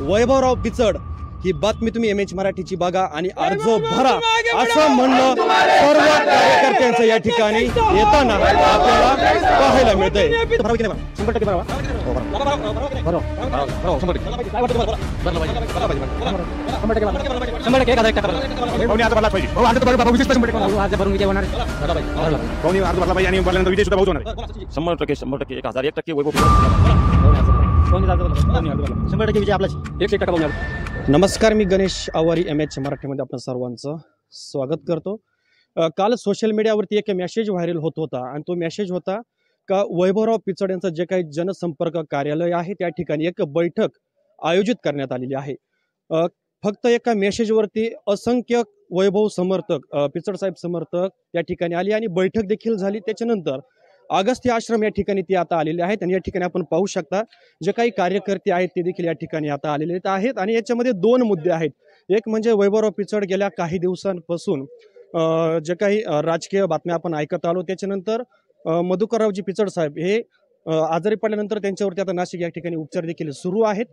वैभवराव पिचड ही बातमी तुम्ही M H मराठीची बघा आणि अर्ज भरा असं म्हणणं सर्व कार्यकर्त्यांचं या ठिकाणी येताना आपल्याला पाहायला मिळत शंभर टक्के शंभर टक्के शंभर टक्के एक हजार एक टक्के वैभव शंभर टक्के विजय टक्का नमस्कार मी गणेश आवारी एम एच मराठीमध्ये आपण सर्वांचं स्वागत करतो काल सोशल मीडियावरती एक मेसेज व्हायरल होत होता आणि तो मेसेज होता का वैभवराव पिचड यांचं जे काही जनसंपर्क कार्यालय आहे त्या ठिकाणी एक बैठक आयोजित करण्यात आलेली आहे फक्त एका मेसेजवरती असंख्य वैभव समर्थक पिचड साहेब समर्थक त्या ठिकाणी आले आणि बैठक देखील झाली त्याच्यानंतर अगस्त्य आश्रम या ठिकाणी ती आता आलेले आहेत आणि या ठिकाणी आपण पाहू शकता जे काही कार्यकर्ते आहेत ते देखील या ठिकाणी आता आलेले आहेत आणि याच्यामध्ये दोन मुद्दे आहेत एक म्हणजे वैभवराव पिचड गेल्या काही दिवसांपासून जे काही राजकीय बातम्या आपण ऐकत आलो त्याच्यानंतर मधुकररावजी पिचड साहेब हे आजारी पडल्यानंतर त्यांच्यावरती आता नाशिक या ठिकाणी उपचार देखील सुरू आहेत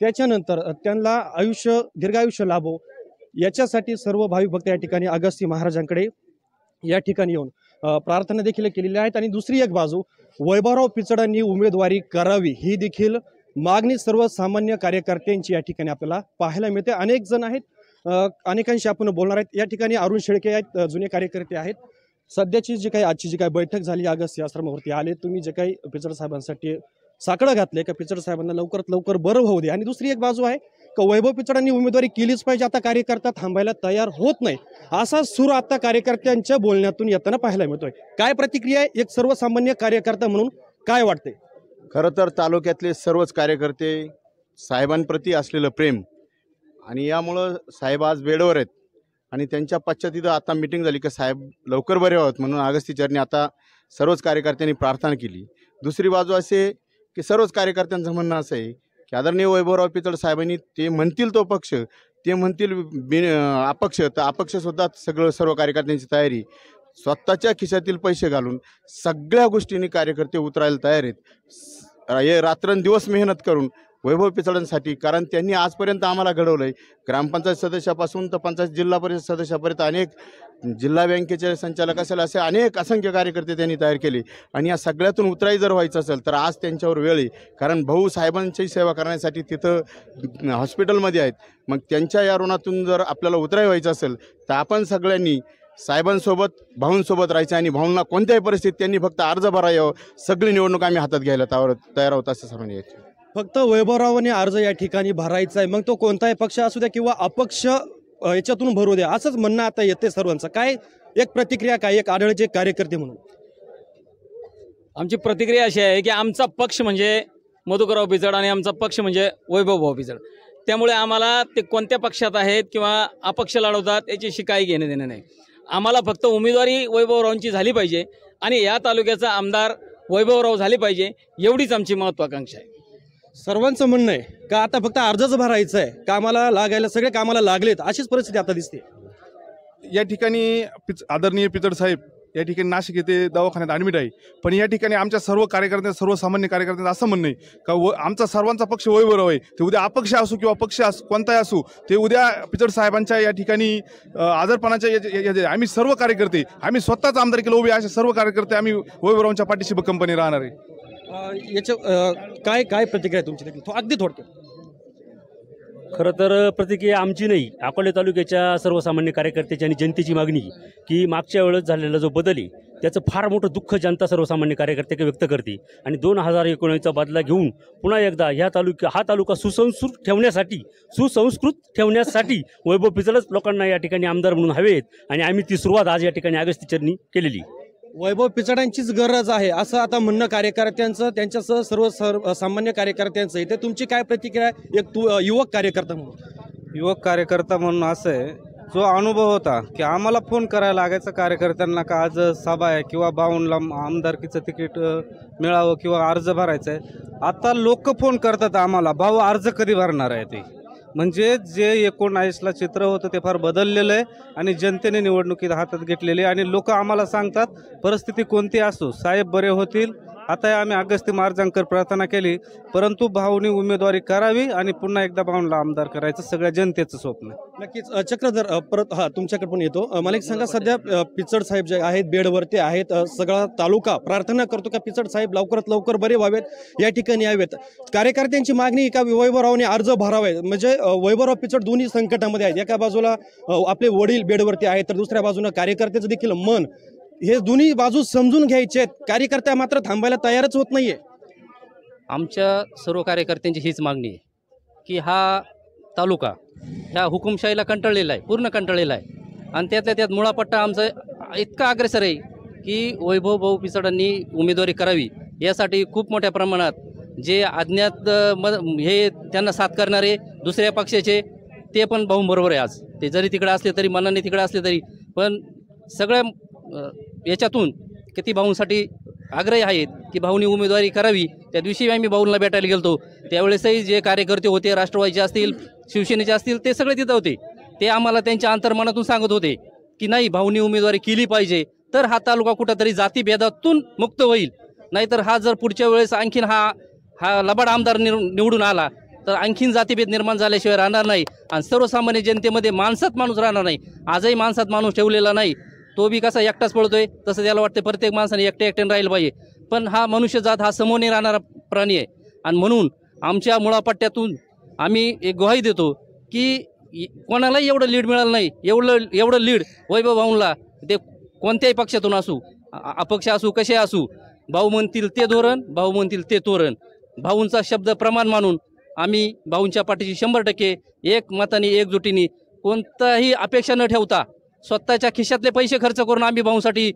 त्याच्यानंतर त्यांना आयुष्य दीर्घायुष्य लाभो याच्यासाठी सर्व भाविक भक्त या ठिकाणी अगस्ती महाराजांकडे या ठिकाणी येऊन प्रार्थना देखील केलेल्या आहेत आणि दुसरी एक बाजू वैभवराव पिचडांनी उमेदवारी करावी ही देखील मागणी सर्वसामान्य कार्यकर्त्यांची या ठिकाणी आपल्याला पाहायला मिळते अनेक जण आहेत अनेकांशी आपण बोलणार आहेत या ठिकाणी अरुण शेळके आहेत जुने कार्यकर्ते आहेत सध्याची जी काही आजची जी काही बैठक झाली अगस्त याश्रमावरती आश्रमावरती आले तुम्ही जे काही पिचड साहेबांसाठी साकडं घातले का पिचड साहेबांना लवकरात लवकर बरं होऊ दे आणि दुसरी एक बाजू आहे वैभव पिचडांनी उमेदवारी केलीच पाहिजे आता कार्यकर्ता थांबायला तयार होत नाही असा सूर आता कार्यकर्त्यांच्या बोलण्यातून येताना पाहायला मिळतोय काय प्रतिक्रिया एक सर्वसामान्य कार्यकर्ता म्हणून काय वाटते खरं तर तालुक्यातले सर्वच कार्यकर्ते साहेबांप्रती असलेलं प्रेम आणि यामुळं साहेब आज वेळेवर आहेत आणि त्यांच्या पश्चात आता मीटिंग झाली की साहेब लवकर बरे होत म्हणून अगस्तीचरने आता सर्वच कार्यकर्त्यांनी प्रार्थना केली दुसरी बाजू असे की सर्वच कार्यकर्त्यांचं म्हणणं असं आहे की आदरणीय वैभवराव पितळ साहेबांनी ते म्हणतील तो पक्ष ते म्हणतील बिन अपक्ष तर अपक्षसुद्धा सगळं सर्व कार्यकर्त्यांची तयारी स्वतःच्या खिशातील पैसे घालून सगळ्या गोष्टींनी कार्यकर्ते उतरायला तयार आहेत रात्रंदिवस मेहनत करून वैभव पिचळांसाठी कारण त्यांनी आजपर्यंत आम्हाला घडवलं आहे ग्रामपंचायत सदस्यापासून तर पंचायत जिल्हा परिषद सदस्यापर्यंत अनेक जिल्हा बँकेचे संचालक असेल असे अनेक असंख्य कार्यकर्ते त्यांनी तयार केले आणि या सगळ्यातून उतराई जर व्हायचं असेल तर आज त्यांच्यावर वेळ आहे कारण भाऊ साहेबांची सेवा करण्यासाठी तिथं हॉस्पिटलमध्ये आहेत मग त्यांच्या या ऋणातून जर आपल्याला उतराई व्हायचं असेल तर आपण सगळ्यांनी साहेबांसोबत भाऊंसोबत राहायचं आणि भाऊंना कोणत्याही परिस्थितीत त्यांनी फक्त अर्ज भरायला सगळी निवडणूक आम्ही हातात घ्यायला तयार होत असं यायचं फक्त वैभवरावाने अर्ज या ठिकाणी भरायचा आहे मग तो कोणताही पक्ष असू द्या किंवा अपक्ष याच्यातून भरू द्या असंच म्हणणं आता येते सर्वांचं काय एक प्रतिक्रिया काय एक आढळचे कार्यकर्ते म्हणून आमची प्रतिक्रिया अशी आहे की आमचा पक्ष म्हणजे मधुकरराव बिझड आणि आमचा पक्ष म्हणजे वैभवभाव बिझड त्यामुळे आम्हाला ते कोणत्या पक्षात आहेत किंवा अपक्ष लढवतात याची शिकाई घेणे देणं नाही आम्हाला फक्त उमेदवारी वैभवरावांची झाली पाहिजे आणि या तालुक्याचा आमदार वैभवराव झाले पाहिजे एवढीच आमची महत्त्वाकांक्षा आहे सर्वांचं म्हणणं आहे का आता फक्त अर्जच भरायचं आहे कामाला लागायला सगळे कामाला लागलेत अशीच परिस्थिती आता दिसते या ठिकाणी पिच आदरणीय पितळ साहेब या ठिकाणी नाशिक येथे दवाखान्यात ॲडमिट आहे पण या ठिकाणी आमच्या सर्व कार्यकर्त्यांना सर्वसामान्य कार्यकर्त्यांना असं म्हणणं आहे का व आमचा सर्वांचा पक्ष वैभव आहे ते उद्या अपक्ष असू किंवा पक्ष असू कोणताही असू ते उद्या पितळ साहेबांच्या या ठिकाणी आजारपणाच्या आम्ही सर्व कार्यकर्ते आम्ही स्वतःच आमदारकीला उभे असे सर्व कार्यकर्ते आम्ही वैभवांच्या पाठीशी कंपनी राहणार आहे याच्या काय काय प्रतिक्रिया तुमची देखील अगदी थोडक्यात खरं तर प्रतिक्रिया आमची नाही अकोले तालुक्याच्या सर्वसामान्य कार्यकर्त्याची आणि जनतेची मागणी की मागच्या वेळेस झालेला जो बदल आहे त्याचं फार मोठं दुःख जनता सर्वसामान्य कार्यकर्ते व्यक्त करते आणि दोन हजार एकोणीसचा बदला घेऊन पुन्हा एकदा ह्या तालुक्या हा तालुका सुसंस्कृत ठेवण्यासाठी सुसंस्कृत ठेवण्यासाठी वैभव पिचलच लोकांना या ठिकाणी आमदार म्हणून हवेत आणि आम्ही ती सुरुवात आज या ठिकाणी अगस्तीचरणी केलेली वैभव पिचडांचीच गरज आहे असं आता म्हणणं कार्यकर्त्यांचं त्यांच्यासह सर्व सर्व सामान्य कार्यकर्त्यांचं इथे तुमची काय प्रतिक्रिया एक तू युवक कार्यकर्ता म्हणून युवक कार्यकर्ता म्हणून असं आहे जो अनुभव होता की आम्हाला फोन करायला लागायचं कार्यकर्त्यांना का आज सभा आहे किंवा बाऊनला आमदारकीचं तिकीट मिळावं किंवा अर्ज भरायचा आहे आता लोक फोन करतात आम्हाला भाऊ अर्ज कधी भरणार आहे ते म्हणजे जे एकोणावीसला चित्र होतं ते फार बदललेलं आहे आणि जनतेने निवडणुकीत हातात घेतलेली आणि लोक आम्हाला सांगतात परिस्थिती कोणती असो साहेब बरे होतील आता आम्ही अगस्ती मार्जांकर प्रार्थना केली परंतु भाऊनी उमेदवारी करावी आणि पुन्हा एकदा भाऊनला आमदार करायचं सगळ्या जनतेचं स्वप्न नक्कीच चक्रधर परत हा तुमच्याकडे पण येतो मला एक सांगा सध्या पिचड साहेब जे आहेत बेडवरती आहेत सगळा तालुका प्रार्थना करतो का पिचड साहेब लवकरात लवकर बरे व्हावेत या ठिकाणी यावेत कार्यकर्त्यांची मागणी का वैभवरावने अर्ज भरावे म्हणजे वैभवराव पिचड दोन्ही संकटामध्ये आहेत एका बाजूला आपले वडील बेडवरती आहेत तर दुसऱ्या बाजूला कार्यकर्त्याचं देखील मन हे दोन्ही बाजू समजून घ्यायचे आहेत कार्यकर्त्या मात्र थांबायला तयारच होत नाहीये आमच्या सर्व कार्यकर्त्यांची हीच मागणी आहे की हा तालुका ह्या हुकुमशाहीला कंटाळलेला आहे पूर्ण कंटाळलेला आहे आणि त्यातल्या त्यात मुळापट्टा आमचा इतका अग्रेसर आहे की वैभव भाऊ पिसाडांनी उमेदवारी करावी यासाठी खूप मोठ्या प्रमाणात जे अज्ञात म हे त्यांना साथ करणारे दुसऱ्या पक्षाचे ते पण बरोबर आहे आज ते जरी तिकडे असले तरी मनाने तिकडे असले तरी पण सगळ्या याच्यातून किती भाऊंसाठी आग्रही आहेत की भाऊनी उमेदवारी करावी त्या दिवशी आम्ही भाऊंना भेटायला गेलो त्यावेळेसही जे कार्यकर्ते होते राष्ट्रवादीचे असतील शिवसेनेचे असतील ते सगळे तिथं होते ते आम्हाला त्यांच्या अंतर्मनातून सांगत होते की नाही भाऊनी उमेदवारी केली पाहिजे तर हा तालुका कुठंतरी जातीभेदातून मुक्त होईल नाहीतर हा जर पुढच्या वेळेस आणखीन हा हा लबाड आमदार निवडून आला तर आणखीन जातीभेद निर्माण झाल्याशिवाय राहणार नाही आणि सर्वसामान्य जनतेमध्ये माणसात माणूस राहणार नाही आजही माणसात माणूस ठेवलेला नाही तो बी कसा एकटाच पळतोय तसं त्याला वाटतं प्रत्येक माणसाने एकटे एकट्याने राहिलं पाहिजे पण हा मनुष्य जात हा समोरने राहणारा प्राणी आहे आणि म्हणून आमच्या मुळापट्ट्यातून आम्ही एक गुहाई देतो की कोणालाही एवढं लीड मिळालं नाही एवढं एवढं लीड वैभव भाऊनला ते कोणत्याही पक्षातून असू अपक्ष असू कसे असू भाऊ म्हणतील ते धोरण भाऊ म्हणतील ते तोरण भाऊंचा शब्द प्रमाण मानून आम्ही भाऊंच्या पाठीशी शंभर टक्के एक मताने एकजुटीने कोणताही अपेक्षा न ठेवता स्वतःच्या खिशातले पैसे खर्च करून आम्ही भाऊंसाठी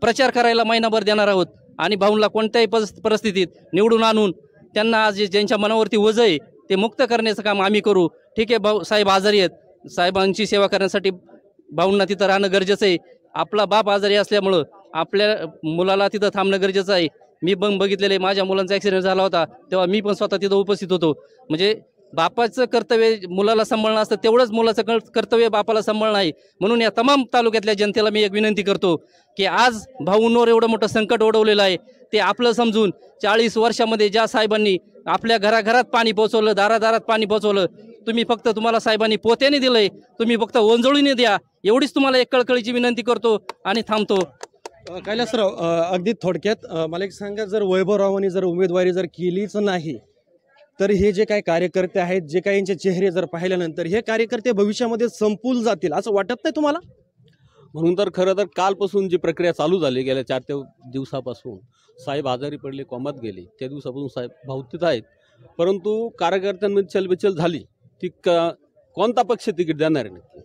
प्रचार करायला महिनाभर देणार आहोत आणि भाऊंला कोणत्याही परिस्थितीत निवडून आणून त्यांना आज ज्यांच्या मनावरती वज आहे ते मुक्त करण्याचं काम आम्ही करू ठीक आहे भाऊ साहेब आजारी आहेत साहेबांची सेवा करण्यासाठी भाऊंना तिथं राहणं गरजेचं आहे आपला बाप आजारी असल्यामुळं आपल्या मुलाला तिथं थांबणं गरजेचं आहे मी पण बघितलेलं आहे माझ्या मुलांचा ॲक्सिडेंट झाला होता तेव्हा मी पण स्वतः तिथं उपस्थित होतो म्हणजे बापाचं कर्तव्य मुलाला सांभाळणं असतं तेवढंच मुलाचं कर्तव्य बापाला सांभाळणं आहे म्हणून या तमाम तालुक्यातल्या जनतेला मी एक विनंती करतो की आज भाऊंवर एवढं मोठं संकट ओढवलेलं आहे ते आपलं समजून चाळीस वर्षामध्ये ज्या साहेबांनी आपल्या घराघरात पाणी पोचवलं दारादारात पाणी पोचवलं तुम्ही फक्त तुम्हाला साहेबांनी पोत्याने दिलंय तुम्ही फक्त ओंजळीने द्या एवढीच तुम्हाला एक कळकळीची विनंती करतो आणि थांबतो कैलासराव अगदी थोडक्यात मला एक सांगा जर वैभवरावांनी जर उमेदवारी जर केलीच नाही तर हे जे काही कार्यकर्ते आहेत जे काही यांचे चेहरे जर पाहिल्यानंतर हे कार्यकर्ते भविष्यामध्ये संपूल जातील असं वाटत नाही तुम्हाला म्हणून तर खरं तर कालपासून जी प्रक्रिया चालू झाली गेल्या चार ते दिवसापासून साहेब आजारी पडले कोमात गेले त्या दिवसापासून साहेब भावतीत आहेत परंतु कार्यकर्त्यांमध्ये चलबिचल झाली ती का कोणता पक्ष तिकीट देणार नक्की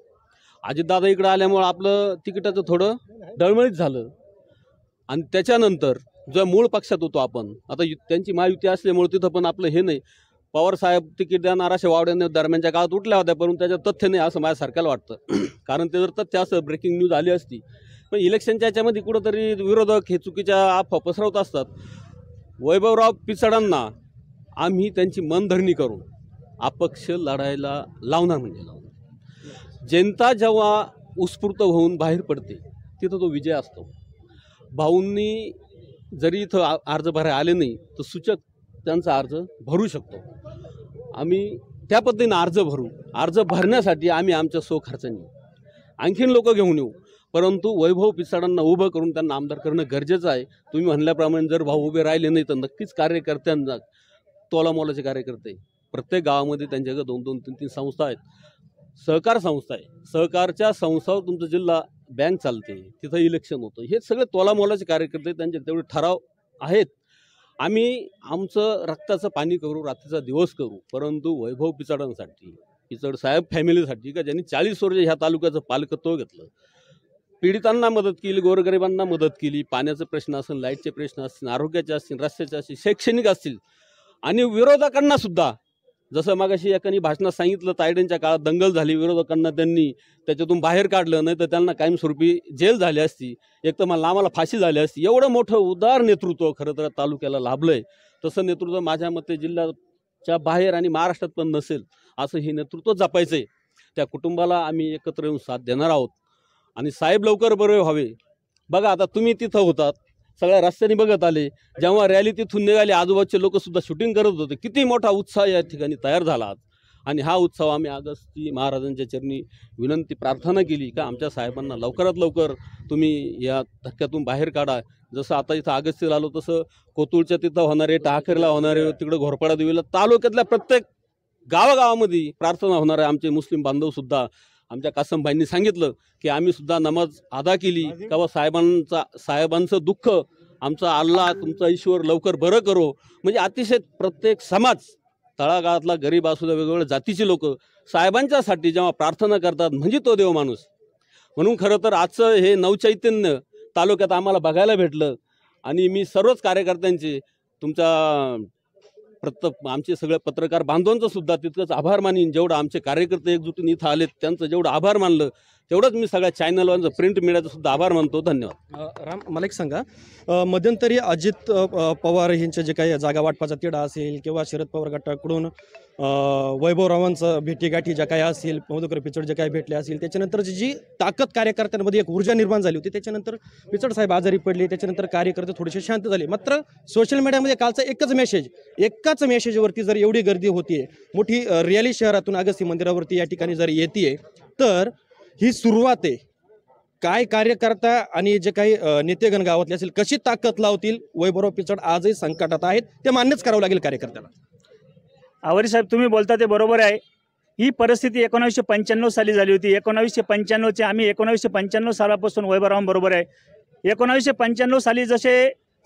अजितदादा इकडं आल्यामुळं आपलं तिकिटाचं थोडं डळमळीत झालं आणि त्याच्यानंतर जो मूळ पक्षात होतो आपण आता यु त्यांची महायुती असल्यामुळे तिथं पण आपलं हे नाही पवारसाहेब साहेब तिकीट देणार अशा वावड्यांनी दरम्यानच्या काळात उठल्या होत्या परंतु त्याचं तथ्य नाही असं माझ्यासारख्याला वाटतं कारण ते जर तथ्य असं ब्रेकिंग न्यूज आली असती पण इलेक्शनच्या याच्यामध्ये कुठंतरी विरोधक हे चुकीच्या आफा पसरवत असतात वैभवराव पिचडांना आम्ही त्यांची मनधरणी करून अपक्ष लढायला लावणार म्हणजे लावणार जनता जेव्हा उत्स्फूर्त होऊन बाहेर पडते तिथं तो विजय असतो भाऊंनी जरी इथं अर्ज भरायला आले नाही तर सूचक त्यांचा अर्ज भरू शकतो आम्ही त्या पद्धतीनं अर्ज भरू अर्ज भरण्यासाठी आम्ही आमच्या सो खर्चांनी आणखीन लोक घेऊन येऊ परंतु वैभव पिसाडांना उभं करून त्यांना आमदार करणं गरजेचं आहे तुम्ही म्हणल्याप्रमाणे जर भाऊ उभे राहिले नाही तर नक्कीच कार्यकर्त्यांना तोलामोलाचे कार्यकर्ते प्रत्येक गावामध्ये त्यांच्याकडे दोन दोन तीन तीन संस्था आहेत सहकार संस्था आहे सहकारच्या संस्थावर तुमचा जिल्हा बँक चालते तिथं इलेक्शन होतं हे सगळे तोलामोलाचे कार्यकर्ते त्यांचे तेवढे ठराव आहेत आम्ही आमचं रक्ताचं पाणी करू रात्रीचा दिवस करू परंतु वैभव पिचडांसाठी पिचड साहेब फॅमिलीसाठी का ज्यांनी चाळीस वर्ष ह्या तालुक्याचं पालकत्व घेतलं पीडितांना मदत केली गोरगरिबांना मदत केली पाण्याचे प्रश्न असेल लाईटचे प्रश्न असतील आरोग्याचे असतील रस्त्याचे असतील शैक्षणिक असतील आणि विरोधकांना सुद्धा जसं मागाशी एकानी भाषणात सांगितलं तायडेंच्या काळात दंगल झाली विरोधकांना त्यांनी त्याच्यातून बाहेर काढलं नाही तर त्यांना कायमस्वरूपी जेल झाली असती एक तर मला आम्हाला फाशी झाली असती एवढं मोठं उदार नेतृत्व खरं तर तालुक्याला लाभलं आहे तसं नेतृत्व माझ्या मते जिल्ह्याच्या बाहेर आणि महाराष्ट्रात पण नसेल असं हे नेतृत्व जपायचं आहे त्या कुटुंबाला आम्ही एकत्र येऊन साथ देणार आहोत आणि साहेब लवकर बरे व्हावे बघा आता तुम्ही तिथं होतात सगळ्या रस्त्याने बघत आले जेव्हा रॅली तिथून निघाली आजूबाजूचे लोकसुद्धा शूटिंग करत होते किती मोठा उत्साह या ठिकाणी तयार झाला आणि हा उत्सव आम्ही आगस्ती महाराजांच्या चरणी विनंती प्रार्थना केली का आमच्या साहेबांना लवकरात लवकर तुम्ही या धक्क्यातून बाहेर काढा जसं आता इथं आगस्तीला आलो तसं कोतुळच्या तिथं होणारे टाकेरला होणारे तिकडं घोरपाडा देवीला तालुक्यातल्या प्रत्येक गावागावामध्ये प्रार्थना होणार आहे आमचे मुस्लिम बांधवसुद्धा आमच्या कासमभाईंनी सांगितलं की आम्ही सुद्धा नमाज अदा केली तेव्हा साहेबांचा साहेबांचं दुःख आमचा अल्ला तुमचा ईश्वर लवकर बरं करो म्हणजे अतिशय प्रत्येक समाज तळागाळातला गरीब असू द्या वेगवेगळ्या जातीचे लोक साहेबांच्यासाठी जेव्हा प्रार्थना करतात म्हणजे तो देव माणूस म्हणून खरं तर आजचं हे नवचैतन्य तालुक्यात आम्हाला बघायला भेटलं आणि मी सर्वच कार्यकर्त्यांचे तुमच्या प्रत आमचे सगळे पत्रकार बांधवांचं सुद्धा तितकंच आभार मानीन जेवढं आमचे कार्यकर्ते एकजुटीने इथं आलेत त्यांचं जेवढं आभार मानलं तेवढंच मी सगळ्या चॅनलवांचं प्रिंट मिळायचं सुद्धा आभार मानतो धन्यवाद राम मला एक सांगा मध्यंतरी अजित पवार यांच्या जे काही जागा वाटपाचा तिढा असेल किंवा शरद पवार गटाकडून वैभवरावांचं भेटीगाठी ज्या काय असतील मधुकर पिचड ज्या काय भेटले असतील त्याच्यानंतरची जी ताकद कार्यकर्त्यांमध्ये एक ऊर्जा निर्माण झाली होती त्याच्यानंतर पिचड साहेब आजारी पडले त्याच्यानंतर कार्यकर्ते थोडेसे शांत झाले मात्र सोशल मीडियामध्ये कालचा एकच मेसेज एकाच मेसेजवरती जर एवढी गर्दी होतीये मोठी रियाली शहरातून अगस्ती मंदिरावरती या ठिकाणी जर येते तर ही सुरुवात आहे काय कार्यकर्ता आणि जे काही नेतेगण गावातले असेल कशी ताकद लावतील वैभव पिचड आजही संकटात आहेत ते मान्यच करावं लागेल कार्यकर्त्याला आवरी साहेब तुम्ही बोलता ते बरोबर आहे ही परिस्थिती एकोणावीसशे पंच्याण्णव साली झाली होती एकोणावीसशे पंच्याण्णवचे आम्ही एकोणावीसशे पंच्याण्णव सालापासून वैभवरावांबरोबर आहे एकोणावीसशे पंच्याण्णव साली जसे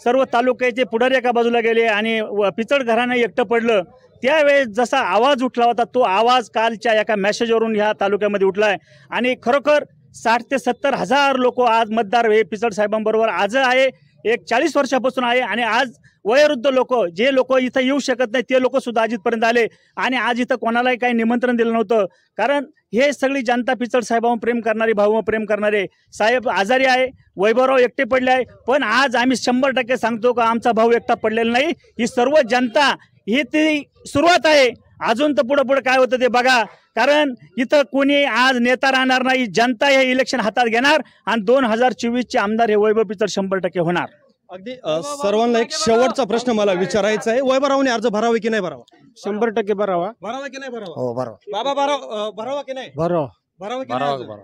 सर्व तालुक्याचे पुढारी एका बाजूला गेले आणि पिचड घरानं एकटं पडलं त्यावेळेस जसा आवाज उठला होता तो आवाज कालच्या एका मेसेजवरून ह्या तालुक्यामध्ये उठला आहे आणि खरोखर साठ ते सत्तर हजार लोक आज मतदार हे पिचड साहेबांबरोबर आज आहे एक चाळीस वर्षापासून आहे आणि आज वयोवृद्ध लोक जे लोक इथं येऊ शकत नाही ते लोक सुद्धा आले आणि आज इथं कोणालाही काही निमंत्रण दिलं नव्हतं कारण हे सगळी जनता पिचड साहेबांवर प्रेम करणारी भाऊ प्रेम करणारे साहेब आजारी आहे वैभवराव एकटे पडले आहे पण आज आम्ही शंभर टक्के सांगतो का आमचा भाऊ एकटा पडलेला नाही ही सर्व जनता ही ती सुरुवात आहे अजून तर पुढं पुढं काय होतं ते बघा कारण इथं कोणी आज नेता राहणार नाही जनता हे इलेक्शन हातात घेणार आणि दोन हजार चे आमदार हे वैभव पितर शंभर टक्के होणार अगदी सर्वांना एक शेवटचा प्रश्न मला विचारायचा आहे वय अर्ज भरावा की नाही भरावा शंभर टक्के भरावा भरावा की नाही भरावा हो बरोबर बाबा भरावा भरावा की नाही भरावा भरावा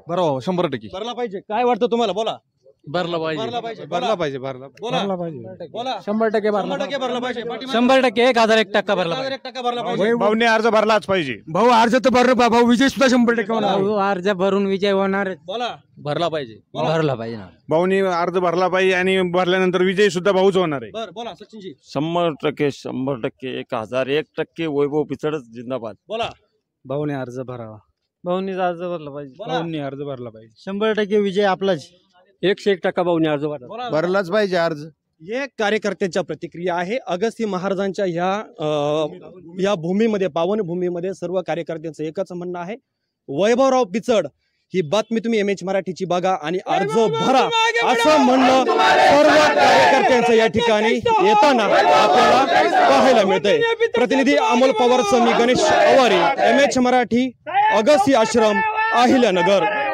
भरावा शंभर टक्के भरला पाहिजे काय वाटतं तुम्हाला बोला भरला पाहिजे भरला पाहिजे भरला पाहिजे शंभर टक्के शंभर भरला टक्के पाहिजे एक हजार एक टक्का भरला भाऊ एक अर्ज भरलाच पाहिजे भाऊ अर्ज तर भर भाऊ विजय सुद्धा शंभर टक्के होणार अर्ज भरून विजय होणार भरला पाहिजे भरला पाहिजे भाऊनी अर्ज भरला पाहिजे आणि भरल्यानंतर विजय सुद्धा भाऊच होणार आहे शंभर टक्के शंभर टक्के एक हजार एक टक्के वैभव पिचडच जिंदाबाद बोला भाऊने अर्ज भरावा भाऊनी अर्ज भरला पाहिजे भाऊनी अर्ज भरला पाहिजे शंभर टक्के विजय आपलाच एकशे एक टक्का भाऊ अर्ज भरलाच पाहिजे अर्ज हे कार्यकर्त्यांच्या प्रतिक्रिया आहे अगस्ती महाराजांच्या ह्या या भूमीमध्ये पावन भूमीमध्ये सर्व कार्यकर्त्यांचं एकच म्हणणं आहे वैभवराव पिचड ही बातमी तुम्ही एम एच मराठीची बघा आणि अर्ज भरा असं म्हणणं सर्व कार्यकर्त्यांचं या ठिकाणी येताना आपल्याला पाहायला मिळतंय प्रतिनिधी अमोल पवारचं मी गणेश अवारी एम एच मराठी अगस्ती आश्रम अहिल्यानगर